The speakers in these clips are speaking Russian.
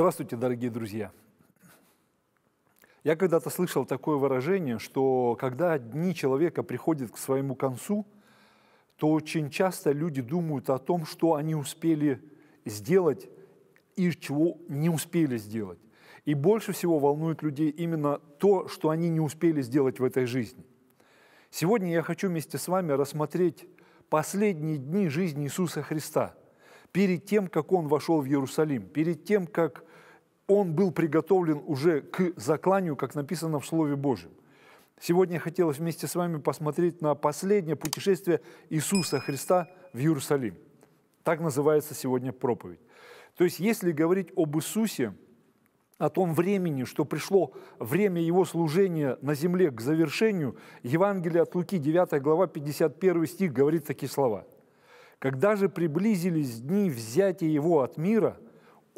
Здравствуйте, дорогие друзья! Я когда-то слышал такое выражение, что когда дни человека приходят к своему концу, то очень часто люди думают о том, что они успели сделать и чего не успели сделать. И больше всего волнует людей именно то, что они не успели сделать в этой жизни. Сегодня я хочу вместе с вами рассмотреть последние дни жизни Иисуса Христа – перед тем, как он вошел в Иерусалим, перед тем, как он был приготовлен уже к закланию, как написано в Слове Божьем. Сегодня хотелось вместе с вами посмотреть на последнее путешествие Иисуса Христа в Иерусалим. Так называется сегодня проповедь. То есть, если говорить об Иисусе, о том времени, что пришло время Его служения на земле к завершению, Евангелие от Луки, 9 глава, 51 стих, говорит такие слова. «Когда же приблизились дни взятия Его от мира –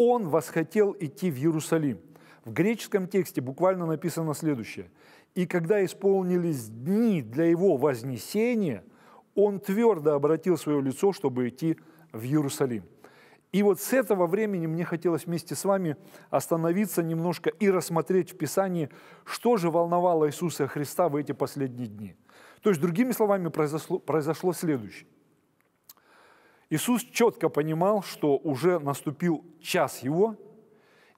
он восхотел идти в Иерусалим. В греческом тексте буквально написано следующее. «И когда исполнились дни для его вознесения, он твердо обратил свое лицо, чтобы идти в Иерусалим». И вот с этого времени мне хотелось вместе с вами остановиться немножко и рассмотреть в Писании, что же волновало Иисуса Христа в эти последние дни. То есть, другими словами, произошло, произошло следующее – Иисус четко понимал, что уже наступил час его,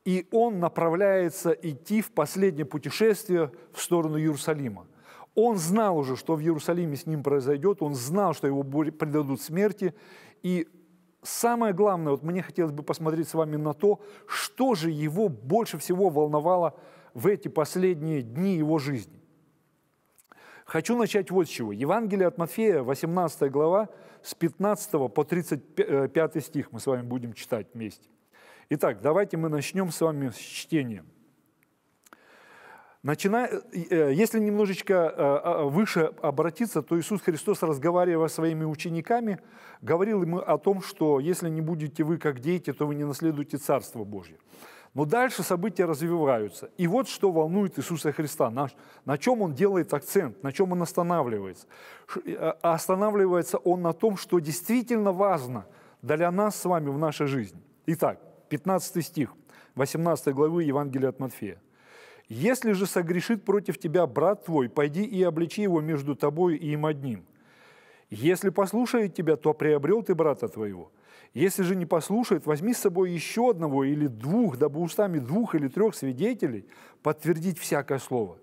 и он направляется идти в последнее путешествие в сторону Иерусалима. Он знал уже, что в Иерусалиме с ним произойдет, он знал, что его предадут смерти, и самое главное, вот мне хотелось бы посмотреть с вами на то, что же его больше всего волновало в эти последние дни его жизни. Хочу начать вот с чего. Евангелие от Матфея, 18 глава, с 15 по 35 э, стих мы с вами будем читать вместе. Итак, давайте мы начнем с вами с чтения. Начиная, э, э, если немножечко выше обратиться, то Иисус Христос, разговаривая со своими учениками, говорил ему о том, что если не будете вы как дети, то вы не наследуете Царство Божье. Но дальше события развиваются. И вот что волнует Иисуса Христа, на, на чем он делает акцент, на чем он останавливается. А, а останавливается он на том, что действительно важно для нас с вами в нашей жизни. Итак, 15 стих 18 главы Евангелия от Матфея. «Если же согрешит против тебя брат твой, пойди и обличи его между тобой и им одним. Если послушает тебя, то приобрел ты брата твоего». Если же не послушает, возьми с собой еще одного или двух, дабы устами двух или трех свидетелей подтвердить всякое слово.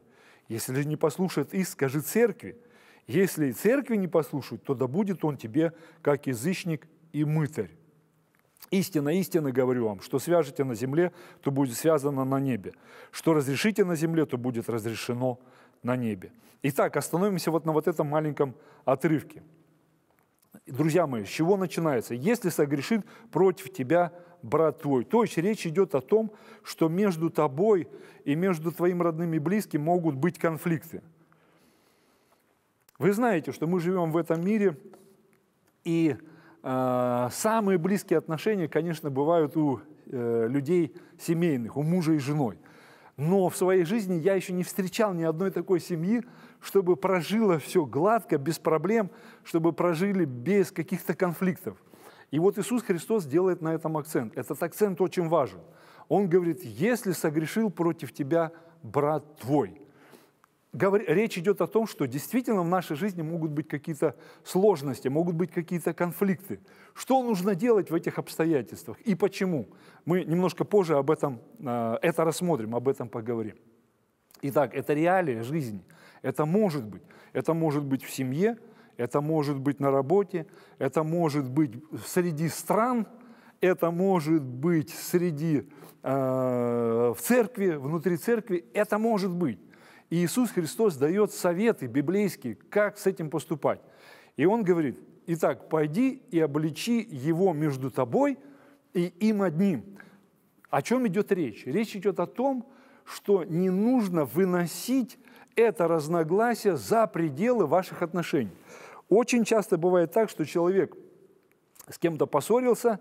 Если же не послушает их, скажи церкви. Если и церкви не послушают, то да будет он тебе, как язычник и мытарь. Истина, истина говорю вам, что свяжете на земле, то будет связано на небе. Что разрешите на земле, то будет разрешено на небе. Итак, остановимся вот на вот этом маленьком отрывке – друзья мои, с чего начинается? Если согрешит против тебя брат твой. То есть речь идет о том, что между тобой и между твоим родным и близким могут быть конфликты. Вы знаете, что мы живем в этом мире, и э, самые близкие отношения, конечно, бывают у э, людей семейных, у мужа и женой. Но в своей жизни я еще не встречал ни одной такой семьи, чтобы прожило все гладко, без проблем, чтобы прожили без каких-то конфликтов. И вот Иисус Христос делает на этом акцент. Этот акцент очень важен. Он говорит, если согрешил против тебя брат твой. Речь идет о том, что действительно в нашей жизни могут быть какие-то сложности, могут быть какие-то конфликты. Что нужно делать в этих обстоятельствах и почему? Мы немножко позже об этом, э, это рассмотрим, об этом поговорим. Итак, это реалия жизни – это может быть. Это может быть в семье, это может быть на работе, это может быть среди стран, это может быть среди, э, в церкви, внутри церкви, это может быть. И Иисус Христос дает советы библейские, как с этим поступать. И Он говорит, итак, пойди и обличи его между тобой и им одним. О чем идет речь? Речь идет о том, что не нужно выносить это разногласие за пределы ваших отношений. Очень часто бывает так, что человек с кем-то поссорился,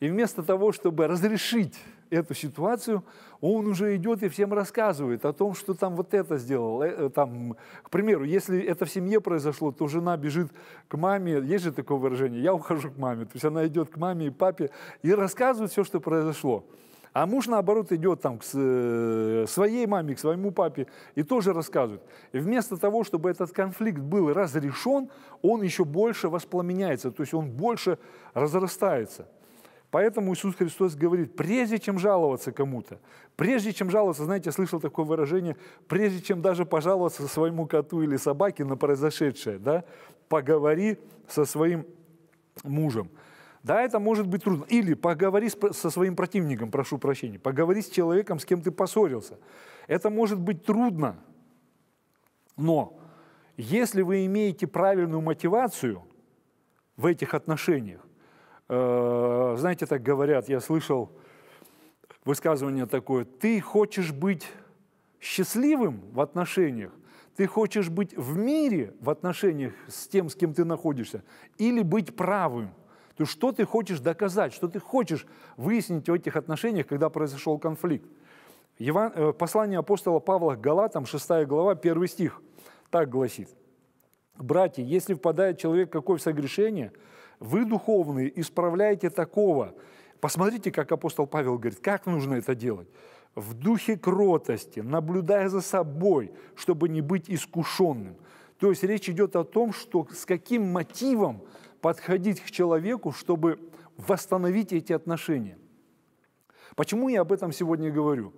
и вместо того, чтобы разрешить эту ситуацию, он уже идет и всем рассказывает о том, что там вот это сделал. Э, э, там, к примеру, если это в семье произошло, то жена бежит к маме, есть же такое выражение, я ухожу к маме, то есть она идет к маме и папе и рассказывает все, что произошло. А муж, наоборот, идет там к э, своей маме, к своему папе и тоже рассказывает. И вместо того, чтобы этот конфликт был разрешен, он еще больше воспламеняется, то есть он больше разрастается. Поэтому Иисус Христос говорит, прежде чем жаловаться кому-то, прежде чем жаловаться, знаете, я слышал такое выражение, прежде чем даже пожаловаться своему коту или собаке на произошедшее, да, поговори со своим мужем. Да, это может быть трудно. Или поговори со своим противником, прошу прощения, поговори с человеком, с кем ты поссорился. Это может быть трудно, но если вы имеете правильную мотивацию в этих отношениях, э, знаете, так говорят, я слышал высказывание такое, ты хочешь быть счастливым в отношениях, ты хочешь быть в мире в отношениях с тем, с кем ты находишься, или быть правым – то что ты хочешь доказать, что ты хочешь выяснить в этих отношениях, когда произошел конфликт? Еван... Э, послание апостола Павла к Галатам, 6 глава, 1 стих, так гласит. «Братья, если впадает человек какое в согрешение, вы, духовные, исправляете такого». Посмотрите, как апостол Павел говорит, как нужно это делать в духе кротости, наблюдая за собой, чтобы не быть искушенным. То есть речь идет о том, что с каким мотивом подходить к человеку, чтобы восстановить эти отношения. Почему я об этом сегодня говорю?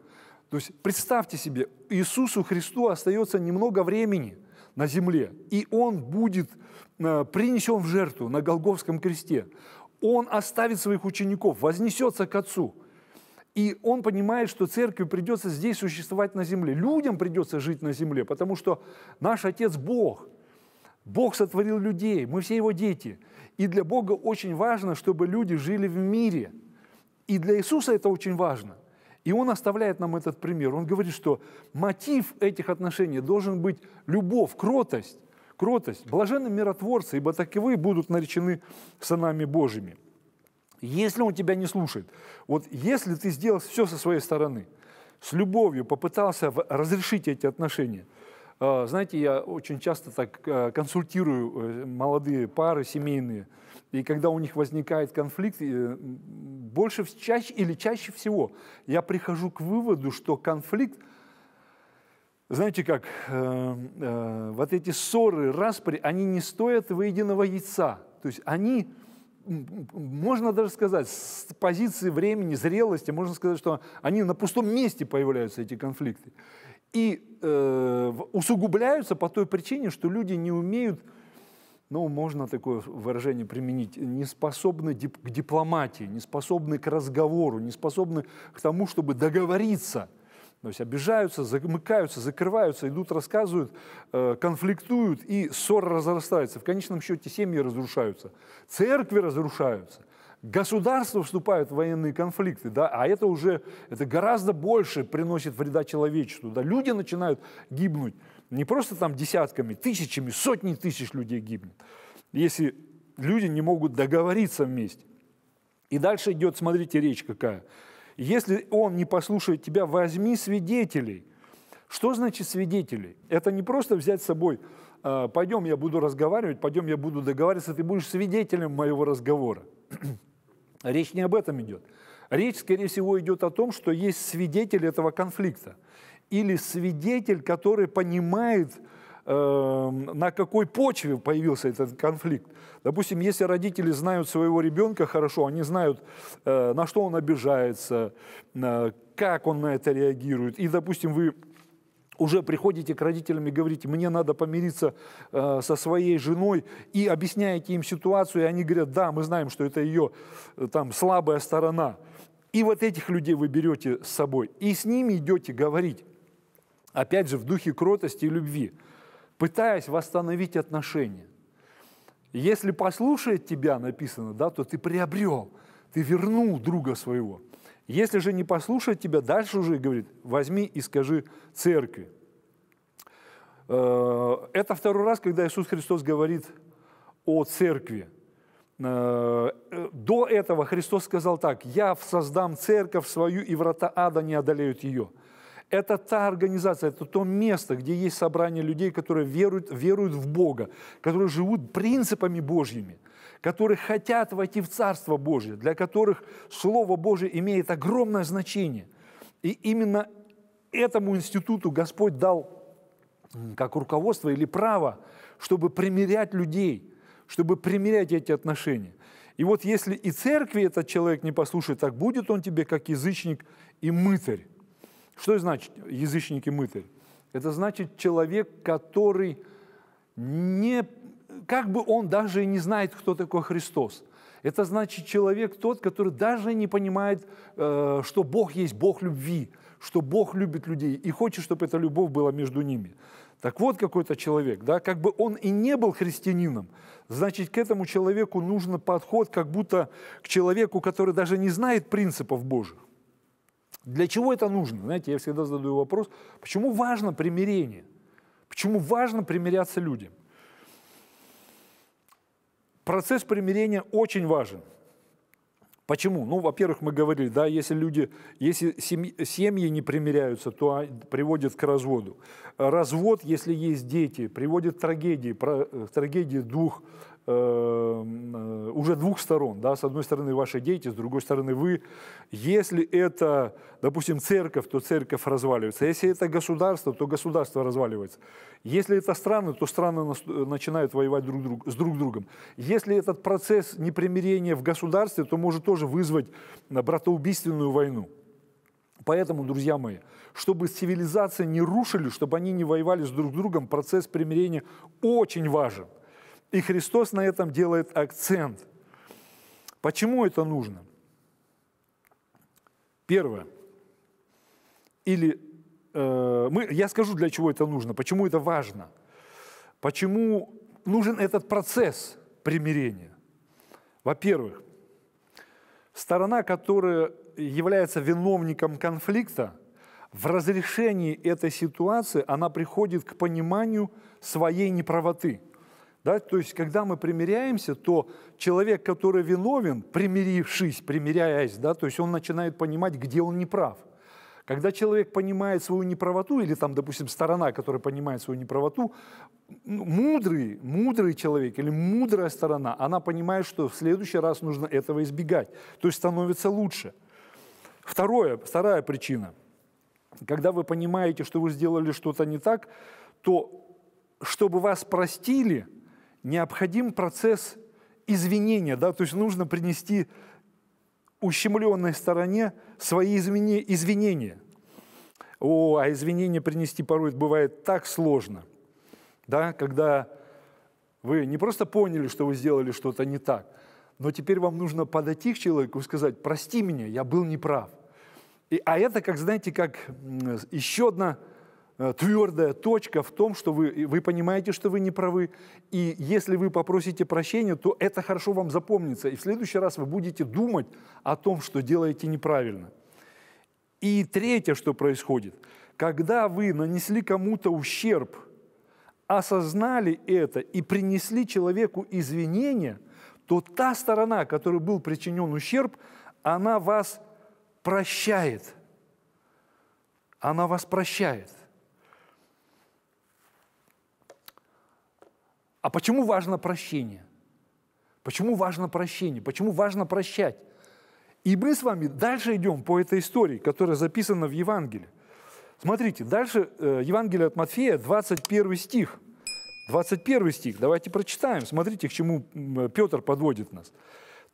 То есть представьте себе, Иисусу Христу остается немного времени на земле, и Он будет э, принесен в жертву на Голговском кресте. Он оставит своих учеников, вознесется к Отцу. И он понимает, что церкви придется здесь существовать на земле. Людям придется жить на земле, потому что наш Отец – Бог. Бог сотворил людей, мы все его дети – и для Бога очень важно, чтобы люди жили в мире. И для Иисуса это очень важно. И он оставляет нам этот пример. Он говорит, что мотив этих отношений должен быть любовь, кротость. Кротость. Блаженны миротворцы, ибо так и вы будут наречены сынами Божьими. Если он тебя не слушает, вот если ты сделал все со своей стороны, с любовью попытался разрешить эти отношения, а, знаете, я очень часто так э, консультирую э, молодые пары семейные, и когда у них возникает конфликт, э, больше чаще или чаще всего я прихожу к выводу, что конфликт, знаете как, вот эти ссоры, распри, они не стоят выеденного яйца. То есть они, можно даже сказать, с позиции времени, зрелости, можно сказать, что они на пустом месте появляются, эти конфликты и э, усугубляются по той причине, что люди не умеют, ну, можно такое выражение применить, не способны дип- к дипломатии, не способны к разговору, не способны к тому, чтобы договориться. То есть обижаются, замыкаются, закрываются, идут, рассказывают, э, конфликтуют, и ссора разрастается. В конечном счете семьи разрушаются, церкви разрушаются – Государства вступают в военные конфликты, да, а это уже это гораздо больше приносит вреда человечеству. Да. Люди начинают гибнуть не просто там десятками, тысячами, сотни тысяч людей гибнет, если люди не могут договориться вместе. И дальше идет, смотрите, речь какая. Если он не послушает тебя, возьми свидетелей. Что значит свидетелей? Это не просто взять с собой «А, пойдем, я буду разговаривать, пойдем, я буду договариваться, ты будешь свидетелем моего разговора. Речь не об этом идет. Речь, скорее всего, идет о том, что есть свидетель этого конфликта. Или свидетель, который понимает, эм, на какой почве появился этот конфликт. Допустим, если родители знают своего ребенка хорошо, они знают, э, на что он обижается, как он на это реагирует. И, допустим, вы уже приходите к родителям и говорите, мне надо помириться э, со своей женой, и объясняете им ситуацию, и они говорят, да, мы знаем, что это ее э, там слабая сторона. И вот этих людей вы берете с собой, и с ними идете говорить, опять же, в духе кротости и любви, пытаясь восстановить отношения. Если послушает тебя, написано, да, то ты приобрел, ты вернул друга своего – если же не послушает тебя, дальше уже говорит, возьми и скажи церкви. Э, это второй раз, когда Иисус Христос говорит о церкви. Э, э, до этого Христос сказал так, «Я создам церковь свою, и врата ада не одолеют ее». Это та организация, это то место, где есть собрание людей, которые веруют, веруют в Бога, которые живут принципами Божьими, которые хотят войти в Царство Божье, для которых Слово Божье имеет огромное значение. И именно этому институту Господь дал как руководство или право, чтобы примерять людей, чтобы примерять эти отношения. И вот если и церкви этот человек не послушает, так будет он тебе как язычник и мытарь. Что значит язычники и мытарь? Это значит человек, который не, как бы он даже и не знает, кто такой Христос. Это значит человек тот, который даже не понимает, э, что Бог есть Бог любви, что Бог любит людей и хочет, чтобы эта любовь была между ними. Так вот какой-то человек, да, как бы он и не был христианином, значит, к этому человеку нужен подход, как будто к человеку, который даже не знает принципов Божьих. Для чего это нужно? Знаете, я всегда задаю вопрос, почему важно примирение? Почему важно примиряться людям? Процесс примирения очень важен. Почему? Ну, во-первых, мы говорили, да, если люди, если семьи не примиряются, то приводит к разводу. Развод, если есть дети, приводит к трагедии, э, трагедии двух Эм, э, уже двух сторон. Да? С одной стороны, ваши дети, с другой стороны, вы. Если это, допустим, церковь, то церковь разваливается. Если это государство, то государство разваливается. Если это страны, то страны э, начинают воевать друг друг, с друг другом. Если этот процесс непримирения в государстве, то может тоже вызвать братоубийственную войну. Поэтому, друзья мои, чтобы цивилизации не рушили, чтобы они не воевали с друг другом, процесс примирения очень важен. И Христос на этом делает акцент. Почему это нужно? Первое. Или э, мы, я скажу, для чего это нужно, почему это важно, почему нужен этот процесс примирения. Во-первых, сторона, которая является виновником конфликта, в разрешении этой ситуации она приходит к пониманию своей неправоты. Да? То есть, когда мы примиряемся, то человек, который виновен, примирившись, примиряясь, да, то есть он начинает понимать, где он неправ. Когда человек понимает свою неправоту, или там, допустим, сторона, которая понимает свою неправоту, мудрый, мудрый человек или мудрая сторона, она понимает, что в следующий раз нужно этого избегать, то есть становится лучше. Второе, вторая причина. Когда вы понимаете, что вы сделали что-то не так, то чтобы вас простили – необходим процесс извинения, да, то есть нужно принести ущемленной стороне свои извинения. О, а извинения принести порой бывает так сложно, да, когда вы не просто поняли, что вы сделали что-то не так, но теперь вам нужно подойти к человеку и сказать, прости меня, я был неправ. И, а это, как знаете, как еще одна Э, твердая точка в том, что вы, вы понимаете, что вы не правы, и если вы попросите прощения, то это хорошо вам запомнится, и в следующий раз вы будете думать о том, что делаете неправильно. И третье, что происходит, когда вы нанесли кому-то ущерб, осознали это и принесли человеку извинения, то та сторона, которой был причинен ущерб, она вас прощает. Она вас прощает – А почему важно прощение? Почему важно прощение? Почему важно прощать? И мы с вами дальше идем по этой истории, которая записана в Евангелии. Смотрите, дальше э, Евангелие от Матфея, 21 стих. 21 стих, давайте прочитаем, смотрите, к чему э, Петр подводит нас.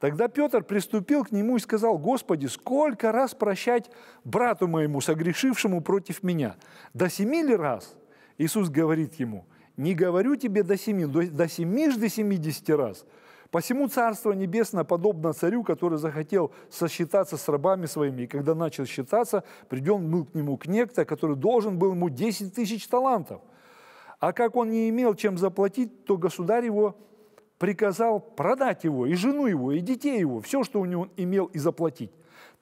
Тогда Петр приступил к нему и сказал, «Господи, сколько раз прощать брату моему, согрешившему против меня? До семи ли раз?» Иисус говорит ему, не говорю тебе до семи, до, до семи ж до семидесяти раз. Посему Царство Небесное подобно царю, который захотел сосчитаться с рабами своими, и когда начал считаться, придем был к нему к некто, который должен был ему 10 тысяч талантов. А как он не имел чем заплатить, то государь его приказал продать его, и жену его, и детей его, все, что у него имел, и заплатить.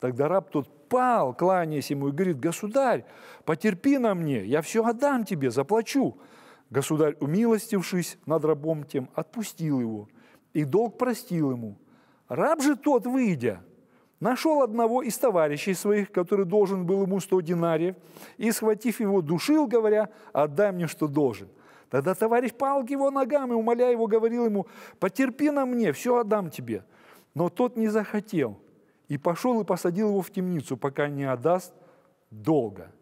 Тогда раб тот пал, кланяясь ему, и говорит, «Государь, потерпи на мне, я все отдам тебе, заплачу». Государь, умилостившись над рабом тем, отпустил его, и долг простил ему. Раб же тот, выйдя, нашел одного из товарищей своих, который должен был ему сто динариев, и, схватив его, душил, говоря, «Отдай мне, что должен». Тогда товарищ пал к его ногам и, умоляя его, говорил ему, «Потерпи на мне, все отдам тебе». Но тот не захотел, и пошел и посадил его в темницу, пока не отдаст долго.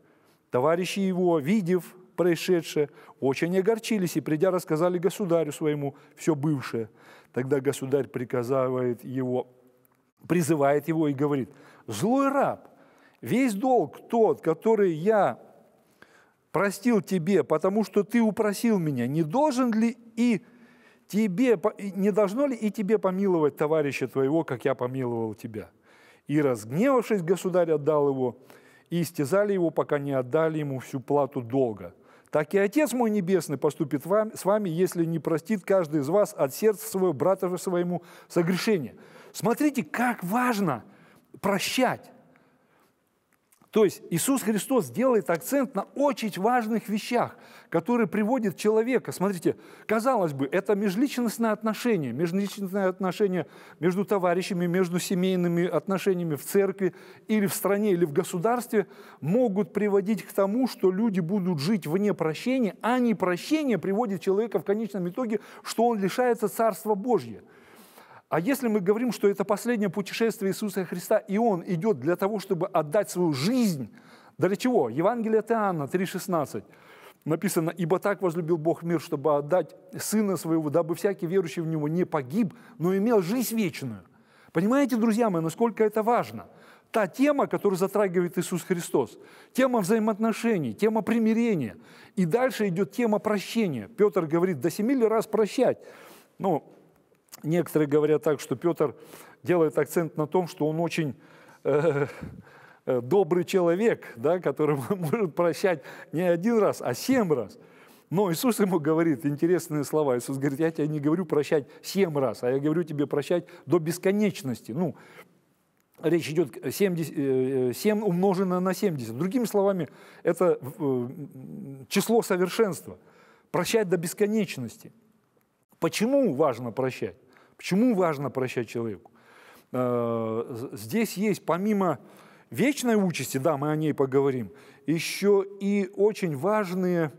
Товарищи его, видев, происшедшее, очень огорчились и, придя, рассказали государю своему все бывшее. Тогда государь приказывает его, призывает его и говорит, «Злой раб, весь долг тот, который я простил тебе, потому что ты упросил меня, не должен ли и тебе, не должно ли и тебе помиловать товарища твоего, как я помиловал тебя?» И, разгневавшись, государь отдал его, и истязали его, пока не отдали ему всю плату долга так и Отец мой Небесный поступит вам, с вами, если не простит каждый из вас от сердца своего брата своему согрешения». Смотрите, как важно прощать. То есть Иисус Христос делает акцент на очень важных вещах, которые приводят человека. Смотрите, казалось бы, это межличностное отношение, межличностное отношение между товарищами, между семейными отношениями в церкви или в стране, или в государстве могут приводить к тому, что люди будут жить вне прощения, а не прощение приводит человека в конечном итоге, что он лишается Царства Божьего. А если мы говорим, что это последнее путешествие Иисуса Христа, и Он идет для того, чтобы отдать свою жизнь, для чего? Евангелие от Иоанна 3,16 написано, «Ибо так возлюбил Бог мир, чтобы отдать Сына Своего, дабы всякий верующий в Него не погиб, но имел жизнь вечную». Понимаете, друзья мои, насколько это важно? Та тема, которую затрагивает Иисус Христос, тема взаимоотношений, тема примирения. И дальше идет тема прощения. Петр говорит, до семи ли раз прощать? Ну, некоторые говорят так, что Петр делает акцент на том, что он очень э, э добрый человек, да, который может прощать не один раз, а семь раз. Но Иисус ему говорит интересные слова. Иисус говорит, я тебе не говорю прощать семь раз, а я говорю тебе прощать до бесконечности. Ну, речь идет 70, 7 умноженное на 70. Другими словами, это э, число совершенства. Прощать до бесконечности – Почему важно прощать? Почему важно прощать человеку? Э, здесь есть, помимо вечной участи, да, мы о ней поговорим, еще и очень важные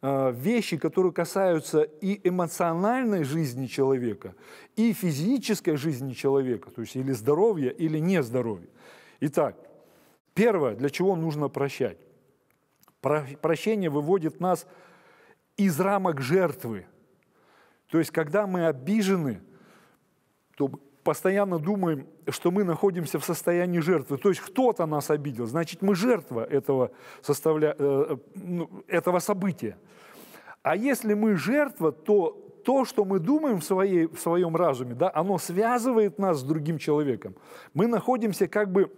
э, вещи, которые касаются и эмоциональной жизни человека, и физической жизни человека, то есть или здоровья, или нездоровья. Итак, первое, для чего нужно прощать. Прощение выводит нас из рамок жертвы – то есть, когда мы обижены, то постоянно думаем, что мы находимся в состоянии жертвы. То есть кто-то нас обидел, значит, мы жертва этого, составля... Э, ну, этого события. А если мы жертва, то то, что мы думаем в, своей, в своем разуме, да, оно связывает нас с другим человеком. Мы находимся как бы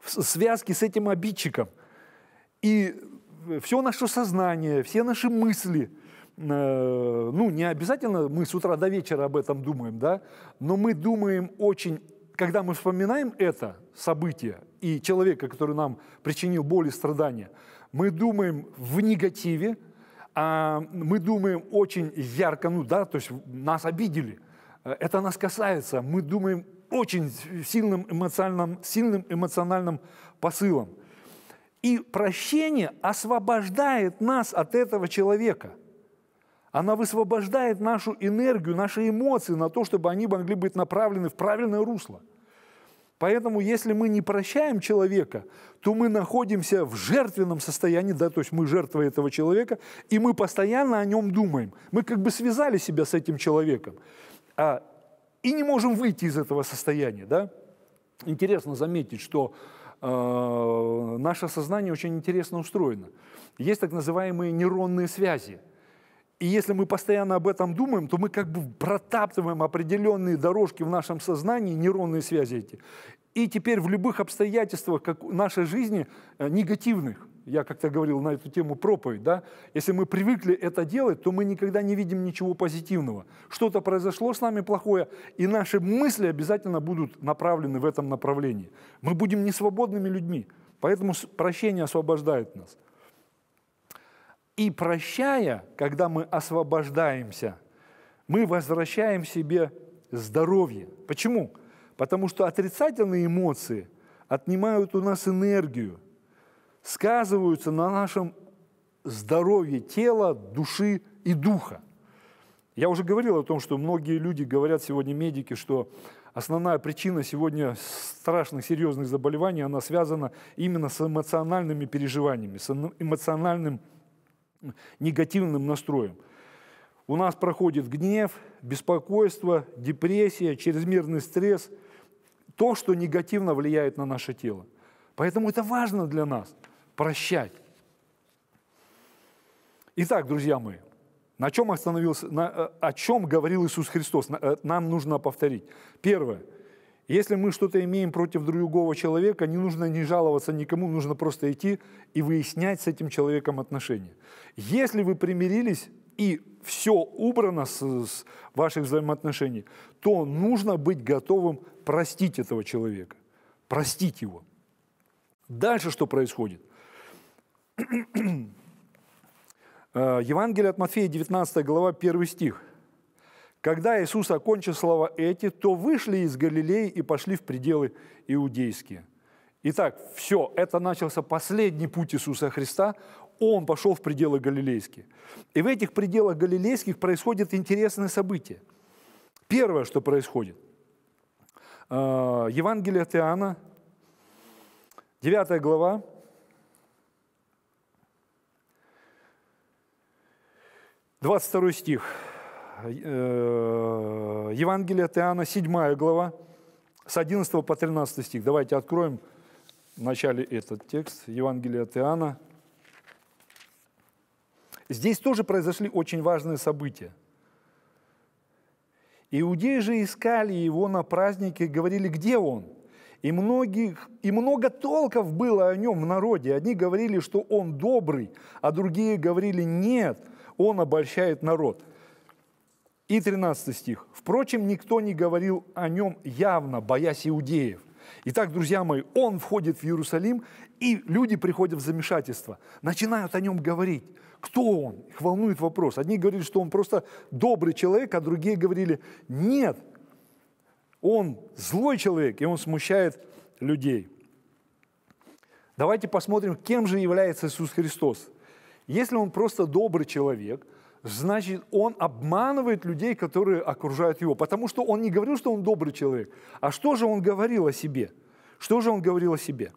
в связке с этим обидчиком. И все наше сознание, все наши мысли – Э, ну, не обязательно мы с утра до вечера об этом думаем, да, но мы думаем очень, когда мы вспоминаем это событие и человека, который нам причинил боль и страдания, мы думаем в негативе, а мы думаем очень ярко, ну да, то есть нас обидели, это нас касается, мы думаем очень сильным эмоциональным, сильным эмоциональным посылом. И прощение освобождает нас от этого человека – она высвобождает нашу энергию, наши эмоции на то, чтобы они могли быть направлены в правильное русло. Поэтому, если мы не прощаем человека, то мы находимся в жертвенном состоянии, да, то есть мы жертва этого человека, и мы постоянно о нем думаем. Мы как бы связали себя с этим человеком а, и не можем выйти из этого состояния, да. Интересно заметить, что э, наше сознание очень интересно устроено. Есть так называемые нейронные связи – и если мы постоянно об этом думаем, то мы как бы протаптываем определенные дорожки в нашем сознании, нейронные связи эти. И теперь в любых обстоятельствах как нашей жизни э, негативных, я как-то говорил на эту тему проповедь, да, если мы привыкли это делать, то мы никогда не видим ничего позитивного. Что-то произошло с нами плохое, и наши мысли обязательно будут направлены в этом направлении. Мы будем несвободными людьми, поэтому прощение освобождает нас. И прощая, когда мы освобождаемся, мы возвращаем себе здоровье. Почему? Потому что отрицательные эмоции отнимают у нас энергию, сказываются на нашем здоровье тела, души и духа. Я уже говорил о том, что многие люди говорят сегодня медики, что основная причина сегодня страшных серьезных заболеваний, она связана именно с эмоциональными переживаниями, с эмоциональным негативным настроем. У нас проходит гнев, беспокойство, депрессия, чрезмерный стресс, то, что негативно влияет на наше тело. Поэтому это важно для нас – прощать. Итак, друзья мои, на чем остановился, на, э, о чем говорил Иисус Христос? Э, нам нужно повторить. Первое – если мы что-то имеем против другого человека, не нужно не жаловаться никому, нужно просто идти и выяснять с этим человеком отношения. Если вы примирились и все убрано с, с ваших взаимоотношений, то нужно быть готовым простить этого человека, простить его. Дальше что происходит? Э, Евангелие от Матфея, 19 глава, 1 стих – когда Иисус окончил слова эти, то вышли из Галилеи и пошли в пределы иудейские. Итак, все, это начался последний путь Иисуса Христа. Он пошел в пределы галилейские. И в этих пределах галилейских происходит интересное событие. Первое, что происходит. А, Евангелие от Иоанна, 9 глава, Двадцать второй стих. Э, Евангелие от Иоанна, 7 глава, с 11 по 13 стих. Давайте откроем вначале этот текст, Евангелие от Иоанна. Здесь тоже произошли очень важные события. Иудеи же искали его на празднике говорили, где он? И, многих, и много толков было о нем в народе. Одни говорили, что он добрый, а другие говорили, нет, он обольщает народ – и 13 стих. «Впрочем, никто не говорил о нем явно, боясь иудеев». Итак, друзья мои, он входит в Иерусалим, и люди приходят в замешательство, начинают о нем говорить. Кто он? Их волнует вопрос. Одни говорили, что он просто добрый человек, а другие говорили, нет, он злой человек, и он смущает людей. Давайте посмотрим, кем же является Иисус Христос. Если он просто добрый человек – значит, он обманывает людей, которые окружают его. Потому что он не говорил, что он добрый человек. А что же он говорил о себе? Что же он говорил о себе?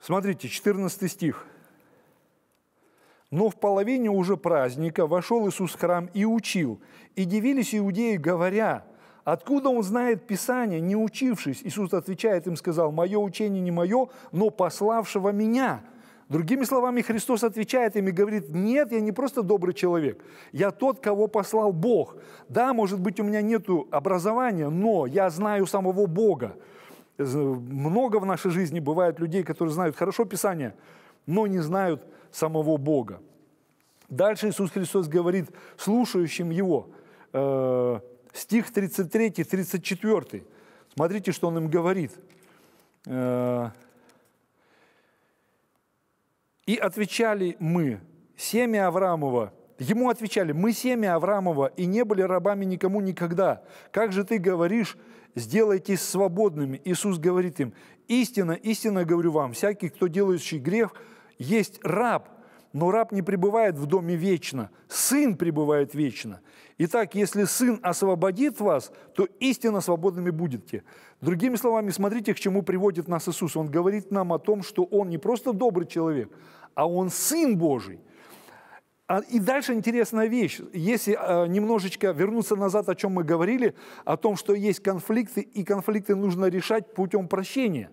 Смотрите, 14 стих. «Но в половине уже праздника вошел Иисус в храм и учил, и дивились иудеи, говоря, Откуда он знает Писание, не учившись? Иисус отвечает им, сказал, «Мое учение не мое, но пославшего меня». Другими словами, Христос отвечает им и говорит, нет, я не просто добрый человек, я тот, кого послал Бог. Да, может быть, у меня нет образования, но я знаю самого Бога. Много в нашей жизни бывает людей, которые знают хорошо Писание, но не знают самого Бога. Дальше Иисус Христос говорит слушающим Его, э, стих 33, 34. Смотрите, что Он им говорит. Э, и отвечали мы, семя Авраамова, Ему отвечали, мы семя Авраамова и не были рабами никому никогда. Как же ты говоришь, сделайтесь свободными? Иисус говорит им, истина, истина говорю вам, всякий, кто делающий грех, есть раб, но раб не пребывает в доме вечно, сын пребывает вечно. Итак, если сын освободит вас, то истинно свободными будете. Другими словами, смотрите, к чему приводит нас Иисус. Он говорит нам о том, что он не просто добрый человек, а он Сын Божий. А, и дальше интересная вещь. Если а, немножечко вернуться назад, о чем мы говорили, о том, что есть конфликты, и конфликты нужно решать путем прощения.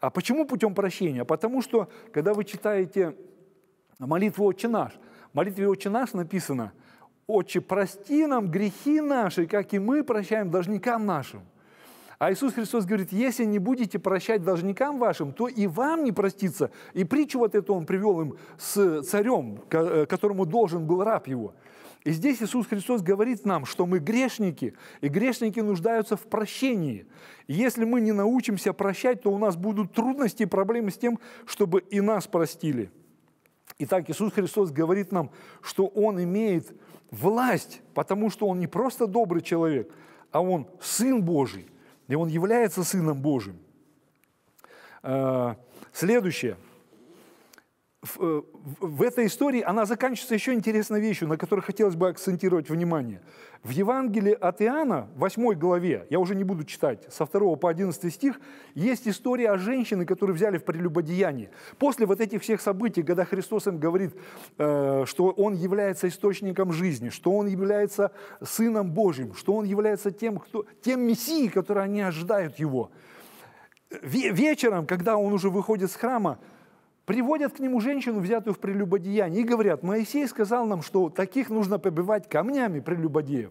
А почему путем прощения? Потому что, когда вы читаете молитву «Отче наш», в молитве «Отче наш» написано «Отче, прости нам грехи наши, как и мы прощаем должникам нашим». А Иисус Христос говорит, если не будете прощать должникам вашим, то и вам не простится. И притчу вот эту он привел им с царем, э, которому должен был раб его. И здесь Иисус Христос говорит нам, что мы грешники, и грешники нуждаются в прощении. если мы не научимся прощать, то у нас будут трудности и проблемы с тем, чтобы и нас простили. Итак, Иисус Христос говорит нам, что Он имеет власть, потому что Он не просто добрый человек, а Он Сын Божий и он является Сыном Божьим. Э, следующее – Э, в, в этой истории она заканчивается еще интересной вещью, на которой хотелось бы акцентировать внимание. В Евангелии от Иоанна, 8 главе, я уже не буду читать, со 2 по 11 стих, есть история о женщине, которую взяли в прелюбодеянии. После вот этих всех событий, когда Христос им говорит, э, что Он является источником жизни, что Он является Сыном Божьим, что Он является тем, кто, тем Мессией, который они ожидают Его. Вечером, когда Он уже выходит с храма, приводят к нему женщину, взятую в прелюбодеяние, и говорят, Моисей сказал нам, что таких нужно побивать камнями прелюбодеев.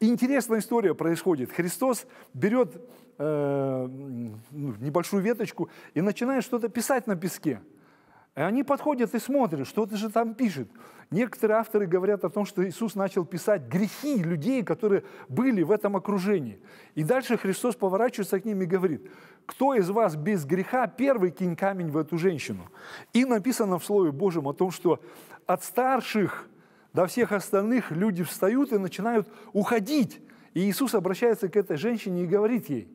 Интересная история происходит. Христос берет э, ну, небольшую веточку и начинает что-то писать на песке – и они подходят и смотрят, что ты же там пишет. Некоторые авторы говорят о том, что Иисус начал писать грехи людей, которые были в этом окружении. И дальше Христос поворачивается к ним и говорит, кто из вас без греха первый кинь камень в эту женщину? И написано в Слове Божьем о том, что от старших до всех остальных люди встают и начинают уходить. И Иисус обращается к этой женщине и говорит ей,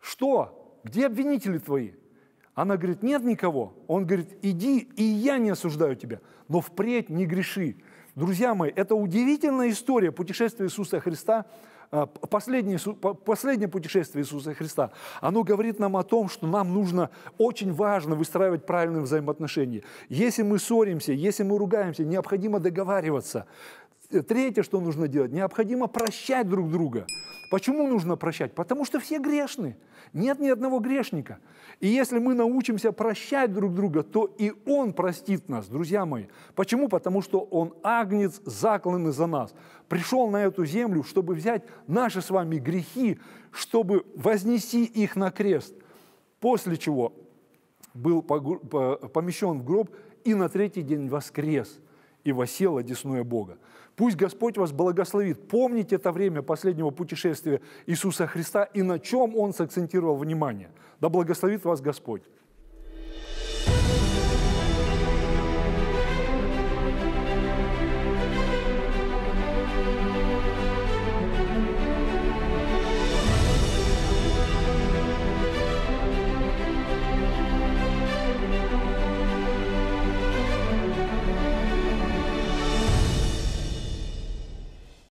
что, где обвинители твои? Она говорит, нет никого. Он говорит, иди, и я не осуждаю тебя, но впредь не греши. Друзья мои, это удивительная история путешествия Иисуса Христа, а, последнее, последнее путешествие Иисуса Христа, оно говорит нам о том, что нам нужно очень важно выстраивать правильные взаимоотношения. Если мы ссоримся, если мы ругаемся, необходимо договариваться. Третье, что нужно делать, необходимо прощать друг друга. Почему нужно прощать? Потому что все грешны. Нет ни одного грешника. И если мы научимся прощать друг друга, то и Он простит нас, друзья мои. Почему? Потому что Он агнец, закланный за нас. Пришел на эту землю, чтобы взять наши с вами грехи, чтобы вознести их на крест. После чего был помещен в гроб и на третий день воскрес и восело одесное Бога. Пусть Господь вас благословит. Помните это время последнего путешествия Иисуса Христа и на чем Он сакцентировал внимание. Да благословит вас Господь.